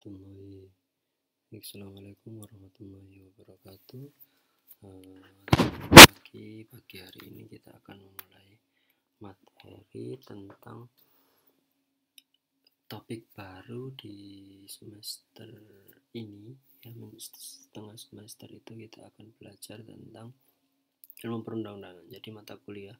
warahmatullahi Assalamualaikum warahmatullahi wabarakatuh pagi pagi hari ini kita akan memulai materi tentang topik baru di semester ini ya setengah semester itu kita akan belajar tentang ilmu perundang-undangan jadi mata kuliah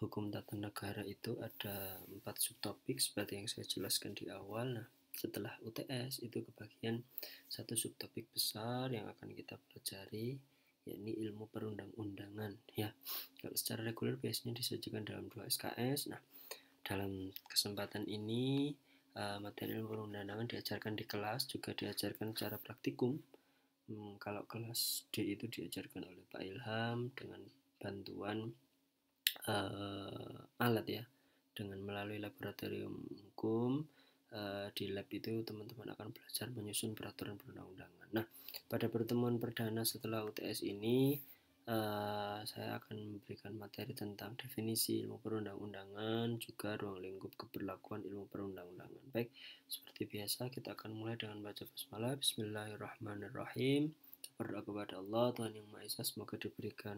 hukum tata negara itu ada empat subtopik seperti yang saya jelaskan di awal nah setelah UTS itu kebagian satu subtopik besar yang akan kita pelajari yakni ilmu perundang-undangan ya kalau secara reguler biasanya disajikan dalam dua SKS nah dalam kesempatan ini eh, materi ilmu perundang-undangan diajarkan di kelas juga diajarkan secara praktikum hmm, kalau kelas D itu diajarkan oleh Pak Ilham dengan bantuan uh, alat ya dengan melalui laboratorium hukum Eh, di lab itu teman-teman akan belajar menyusun peraturan perundang-undangan. Nah, pada pertemuan perdana setelah UTS ini uh, saya akan memberikan materi tentang definisi ilmu perundang-undangan juga ruang lingkup keberlakuan ilmu perundang-undangan. Baik, seperti biasa kita akan mulai dengan baca basmalah Bismillahirrahmanirrahim berdoa kepada Allah Tuhan Yang Maha Esa semoga diberikan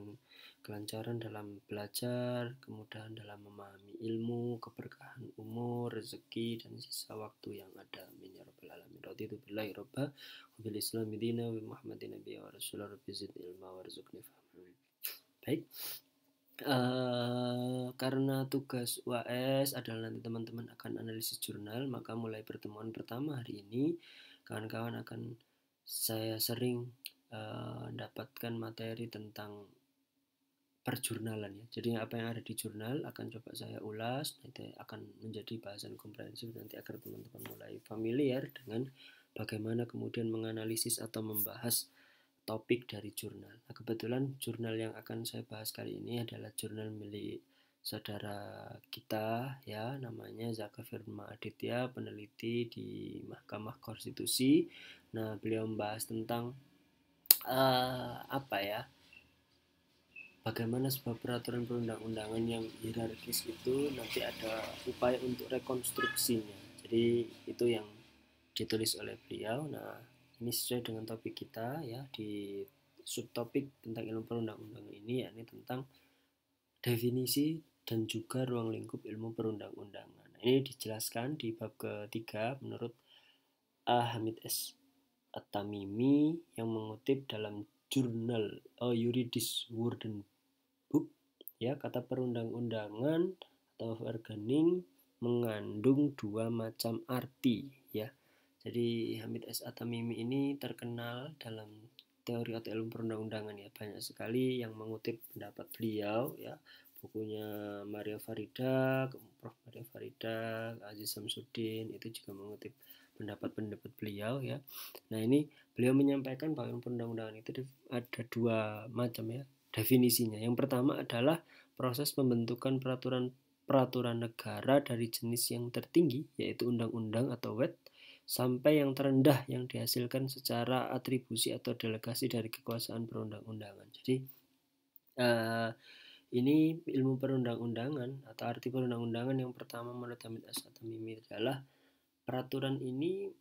kelancaran dalam belajar kemudahan dalam memahami ilmu keberkahan umur rezeki dan sisa waktu yang ada amin ya rabbal alamin raditu billahi robba wabil islam dina wa muhammadin nabiyya wa rasulullah rabbi zid ilma rizqni fahmi baik Uh, karena tugas UAS adalah nanti teman-teman akan analisis jurnal, maka mulai pertemuan pertama hari ini, kawan-kawan akan saya sering uh, dapatkan materi tentang perjurnalan ya. Jadi apa yang ada di jurnal akan coba saya ulas, nanti akan menjadi bahasan komprehensif nanti agar teman-teman mulai familiar dengan bagaimana kemudian menganalisis atau membahas topik dari jurnal. Nah, kebetulan jurnal yang akan saya bahas kali ini adalah jurnal milik saudara kita ya namanya Zaka Firma Aditya peneliti di Mahkamah Konstitusi. Nah, beliau membahas tentang uh, apa ya bagaimana sebuah peraturan perundang-undangan yang hierarkis itu nanti ada upaya untuk rekonstruksinya jadi itu yang ditulis oleh beliau nah ini sesuai dengan topik kita ya di subtopik tentang ilmu perundang-undangan ini yakni tentang definisi dan juga ruang lingkup ilmu perundang-undangan. Nah, ini dijelaskan di bab ketiga menurut A. Hamid S. Atamimi yang mengutip dalam jurnal uh, Yuridis Book* ya kata perundang-undangan atau bargaining mengandung dua macam arti ya. Jadi Hamid S. Atamimi ini terkenal dalam teori atau ilmu perundang-undangan ya banyak sekali yang mengutip pendapat beliau ya bukunya Mario Farida, Prof. Mario Farida, Aziz Samsudin itu juga mengutip pendapat-pendapat beliau ya. Nah ini beliau menyampaikan bahwa perundang-undangan itu ada dua macam ya definisinya. Yang pertama adalah proses pembentukan peraturan peraturan negara dari jenis yang tertinggi yaitu undang-undang atau wet sampai yang terendah yang dihasilkan secara atribusi atau delegasi dari kekuasaan perundang-undangan. Jadi uh, ini ilmu perundang-undangan atau arti perundang-undangan yang pertama menurut Hamid as Mimir adalah peraturan ini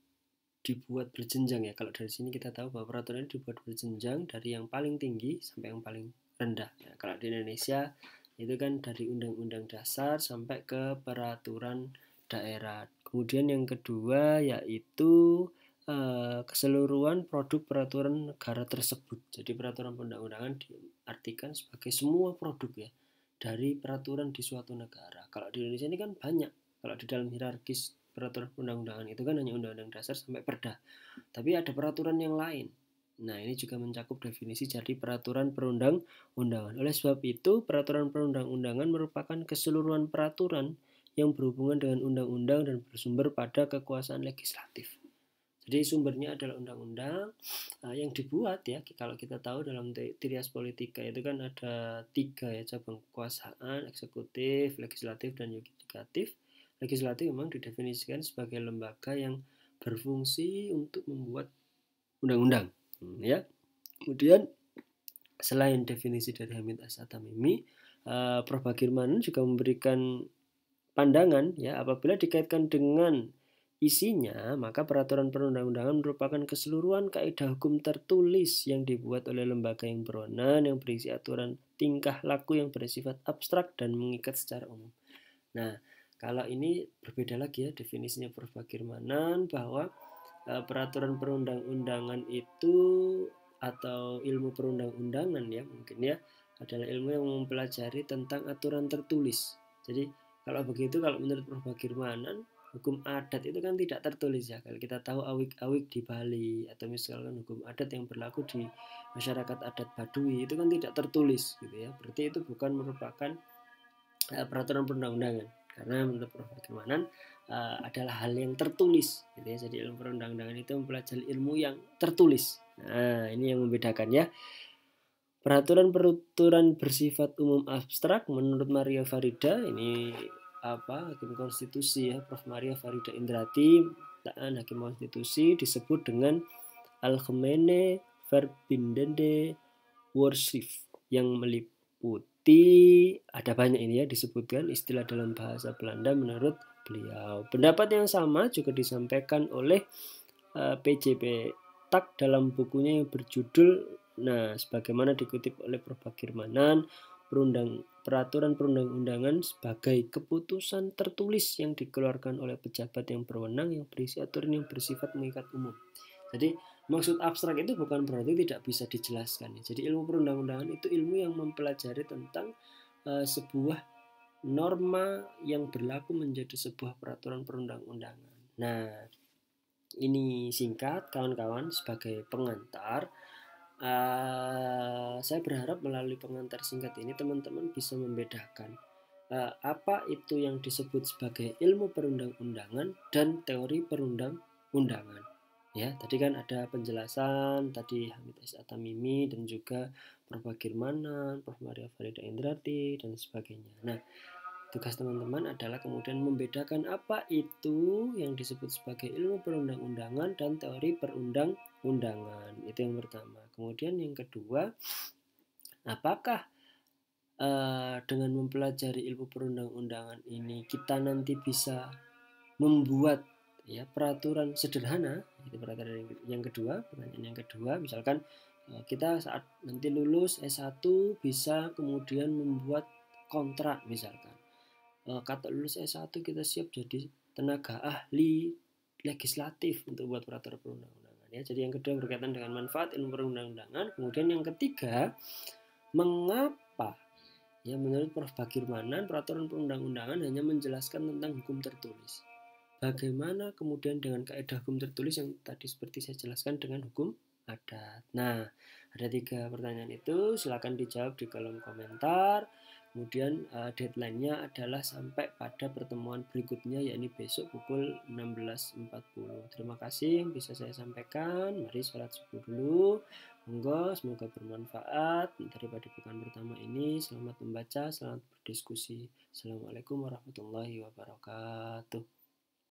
dibuat berjenjang ya. Kalau dari sini kita tahu bahwa peraturan ini dibuat berjenjang dari yang paling tinggi sampai yang paling rendah. Ya, kalau di Indonesia itu kan dari undang-undang dasar sampai ke peraturan daerah. Kemudian yang kedua yaitu e, keseluruhan produk peraturan negara tersebut. Jadi peraturan perundang-undangan diartikan sebagai semua produk ya dari peraturan di suatu negara. Kalau di Indonesia ini kan banyak. Kalau di dalam hierarkis peraturan undang-undangan itu kan hanya undang-undang dasar sampai perda. Tapi ada peraturan yang lain. Nah, ini juga mencakup definisi jadi peraturan perundang-undangan. Oleh sebab itu, peraturan perundang-undangan merupakan keseluruhan peraturan yang berhubungan dengan undang-undang dan bersumber pada kekuasaan legislatif. Jadi sumbernya adalah undang-undang eh, yang dibuat ya. Kalau kita tahu dalam trias politika itu kan ada tiga ya cabang kekuasaan, eksekutif, legislatif, dan yudikatif legislatif memang didefinisikan sebagai lembaga yang berfungsi untuk membuat undang-undang hmm, ya kemudian selain definisi dari Hamid Asatamimi uh, eh, Prof Bagirman juga memberikan pandangan ya apabila dikaitkan dengan isinya maka peraturan perundang-undangan merupakan keseluruhan kaidah hukum tertulis yang dibuat oleh lembaga yang berwenang yang berisi aturan tingkah laku yang bersifat abstrak dan mengikat secara umum. Nah, kalau ini berbeda lagi ya definisinya Bagirmanan bahwa e, peraturan perundang-undangan itu atau ilmu perundang-undangan ya mungkin ya adalah ilmu yang mempelajari tentang aturan tertulis. Jadi kalau begitu kalau menurut Prof. Bagirmanan hukum adat itu kan tidak tertulis ya. Kalau kita tahu awik-awik di Bali atau misalkan hukum adat yang berlaku di masyarakat adat Badui itu kan tidak tertulis gitu ya. Berarti itu bukan merupakan eh, peraturan perundang-undangan karena menurut Prof Firmanan uh, eh, adalah hal yang tertulis gitu ya. jadi ilmu perundang-undangan itu mempelajari ilmu yang tertulis nah ini yang membedakan ya peraturan-peraturan bersifat umum abstrak menurut Maria Farida ini apa hakim konstitusi ya Prof Maria Farida Indrati taan hakim konstitusi disebut dengan al Algemene Verbindende Worship yang melip putih. Ada banyak ini ya disebutkan istilah dalam bahasa Belanda menurut beliau. Pendapat yang sama juga disampaikan oleh uh, eh, PJP Tak dalam bukunya yang berjudul Nah, sebagaimana dikutip oleh Prof Kirmanan perundang peraturan perundang-undangan sebagai keputusan tertulis yang dikeluarkan oleh pejabat yang berwenang yang berisi aturan yang bersifat mengikat umum. Jadi maksud abstrak itu bukan berarti tidak bisa dijelaskan. Ya. Jadi ilmu perundang-undangan itu ilmu yang mempelajari tentang uh, sebuah norma yang berlaku menjadi sebuah peraturan perundang-undangan. Nah, ini singkat kawan-kawan sebagai pengantar. Uh, saya berharap melalui pengantar singkat ini teman-teman bisa membedakan uh, apa itu yang disebut sebagai ilmu perundang-undangan dan teori perundang-undangan. Ya, tadi kan ada penjelasan tadi Hamid S. Atamimi dan juga Prof. Girmanan, Prof. Maria Farida Indrati dan sebagainya. Nah, tugas teman-teman adalah kemudian membedakan apa itu yang disebut sebagai ilmu perundang-undangan dan teori perundang-undangan. Itu yang pertama. Kemudian yang kedua, apakah Uh, dengan mempelajari ilmu perundang-undangan ini kita nanti bisa membuat ya peraturan sederhana itu peraturan yang kedua pertanyaan yang kedua misalkan eh, kita saat nanti lulus S1 bisa kemudian membuat kontrak misalkan eh, kata lulus S1 kita siap jadi tenaga ahli legislatif untuk buat peraturan perundang-undangan ya jadi yang kedua berkaitan dengan manfaat ilmu perundang-undangan kemudian yang ketiga mengapa ya menurut Prof Bagirmanan peraturan perundang-undangan hanya menjelaskan tentang hukum tertulis Bagaimana kemudian dengan kaidah hukum tertulis yang tadi seperti saya jelaskan dengan hukum adat? Nah, ada tiga pertanyaan itu, silakan dijawab di kolom komentar. Kemudian uh, deadline-nya adalah sampai pada pertemuan berikutnya, yakni besok pukul 16.40. Terima kasih yang bisa saya sampaikan. Mari sholat subuh dulu. Monggo, semoga bermanfaat. Daripada bukan pertama ini, selamat membaca, selamat berdiskusi. Assalamualaikum warahmatullahi wabarakatuh.